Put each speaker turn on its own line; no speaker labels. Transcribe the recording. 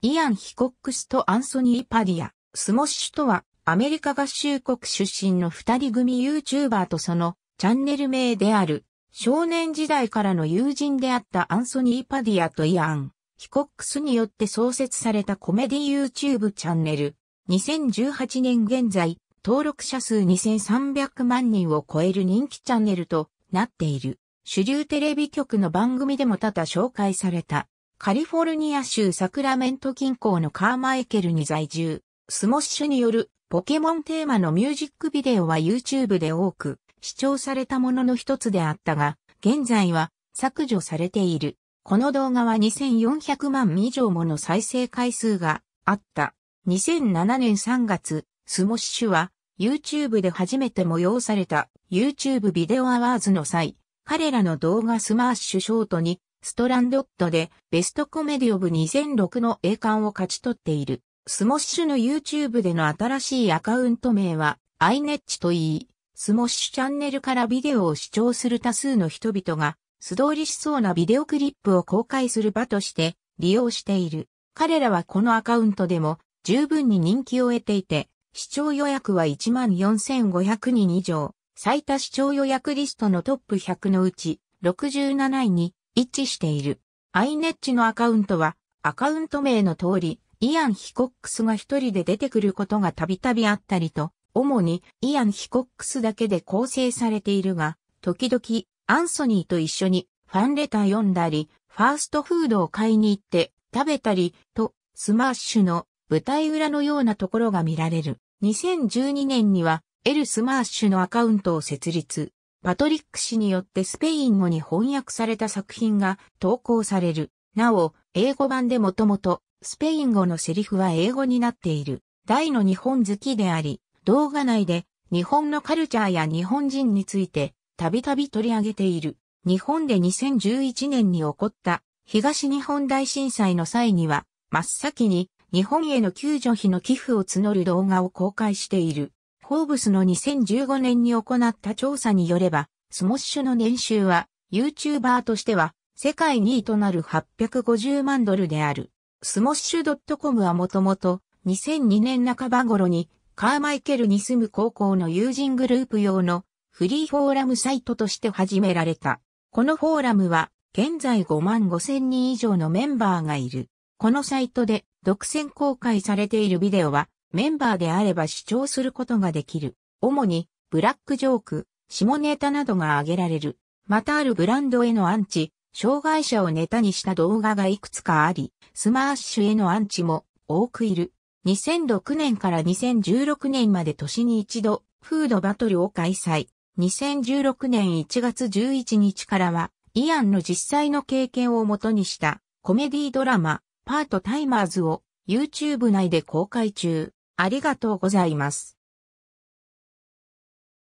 イアン・ヒコックスとアンソニー・パディア、スモッシュとは、アメリカ合衆国出身の二人組 YouTuber とそのチャンネル名である、少年時代からの友人であったアンソニー・パディアとイアン・ヒコックスによって創設されたコメディ YouTube チャンネル。2018年現在、登録者数2300万人を超える人気チャンネルとなっている。主流テレビ局の番組でも多々紹介された。カリフォルニア州サクラメント近郊のカーマイケルに在住、スモッシュによるポケモンテーマのミュージックビデオは YouTube で多く視聴されたものの一つであったが、現在は削除されている。この動画は2400万以上もの再生回数があった。2007年3月、スモッシュは YouTube で初めて催された YouTube ビデオアワーズの際、彼らの動画スマッシュショートにストランドットでベストコメディオブ2006の栄冠を勝ち取っている。スモッシュの YouTube での新しいアカウント名はアイネッチといい、スモッシュチャンネルからビデオを視聴する多数の人々が素通りしそうなビデオクリップを公開する場として利用している。彼らはこのアカウントでも十分に人気を得ていて、視聴予約は14,500人以上、最多視聴予約リストのトップ100のうち67位に一致している。アイネッチのアカウントは、アカウント名の通り、イアン・ヒコックスが一人で出てくることがたびたびあったりと、主にイアン・ヒコックスだけで構成されているが、時々アンソニーと一緒にファンレター読んだり、ファーストフードを買いに行って食べたりと、スマッシュの舞台裏のようなところが見られる。2012年にはエル・スマッシュのアカウントを設立。パトリック氏によってスペイン語に翻訳された作品が投稿される。なお、英語版でもともと、スペイン語のセリフは英語になっている。大の日本好きであり、動画内で日本のカルチャーや日本人についてたびたび取り上げている。日本で2011年に起こった東日本大震災の際には真っ先に日本への救助費の寄付を募る動画を公開している。フォーブスの2015年に行った調査によれば、スモッシュの年収は、YouTuber としては、世界2位となる850万ドルである。スモッシュ .com はもともと、2002年半ば頃に、カーマイケルに住む高校の友人グループ用のフリーフォーラムサイトとして始められた。このフォーラムは、現在5万5千人以上のメンバーがいる。このサイトで独占公開されているビデオはメンバーであれば主張することができる。主に、ブラックジョーク、下ネタなどが挙げられる。またあるブランドへのアンチ、障害者をネタにした動画がいくつかあり、スマッシュへのアンチも多くいる。2006年から2016年まで年に一度、フードバトルを開催。2016年1月11日からは、イアンの実際の経験をもとにしたコメディドラマ、パートタイマーズを YouTube 内で公開中。ありがとうございます。